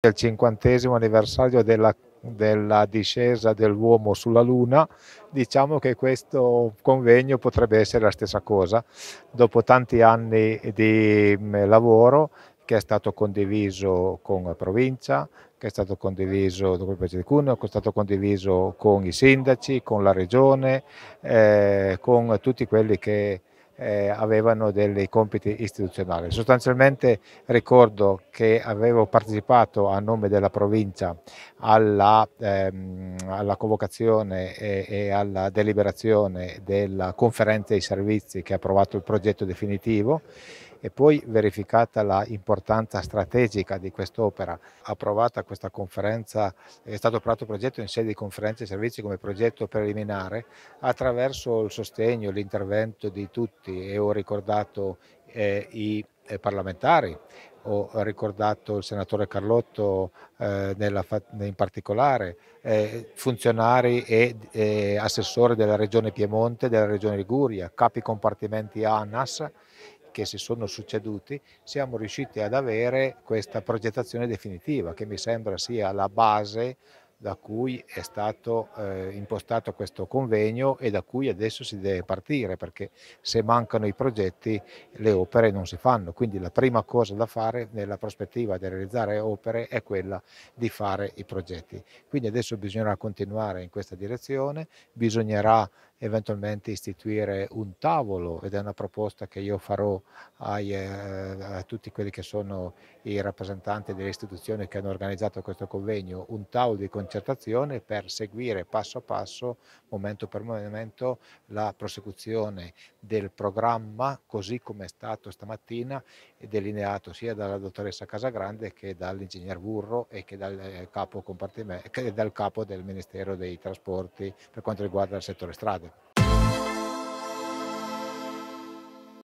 il cinquantesimo anniversario della, della, discesa dell'uomo sulla Luna, diciamo che questo convegno potrebbe essere la stessa cosa. Dopo tanti anni di mm, lavoro che è stato condiviso con la provincia, che è stato condiviso dopo il Paese di Cuneo, che è stato condiviso con i sindaci, con la regione, eh, con tutti quelli che eh, avevano dei compiti istituzionali. Sostanzialmente ricordo che avevo partecipato a nome della provincia alla, ehm, alla convocazione e, e, alla deliberazione della conferenza dei servizi che ha approvato il progetto definitivo e poi verificata l'importanza strategica di quest'opera, approvata questa conferenza, è stato approvato il progetto in sede di conferenze e servizi come progetto preliminare attraverso il sostegno, l'intervento di tutti e ho ricordato eh, i eh, parlamentari, ho ricordato il senatore Carlotto eh, nella, in particolare, eh, funzionari e eh, assessori della regione Piemonte, della regione Liguria, capi compartimenti ANAS che si sono succeduti, siamo riusciti ad avere questa progettazione definitiva che mi sembra sia la base da cui è stato eh, impostato questo convegno e da cui adesso si deve partire perché se mancano i progetti le opere non si fanno, quindi la prima cosa da fare nella prospettiva di realizzare opere è quella di fare i progetti. Quindi adesso bisognerà continuare in questa direzione, bisognerà eventualmente istituire un tavolo ed è una proposta che io farò ai, eh, a tutti quelli che sono i rappresentanti delle istituzioni che hanno organizzato questo convegno, un tavolo di continuità concertazione per seguire passo a passo, momento per momento, la prosecuzione del programma così come è stato stamattina delineato sia dalla dottoressa Casagrande che dall'ingegner Burro e che dal eh, capo, che dal capo del Ministero dei Trasporti per quanto riguarda il settore strade.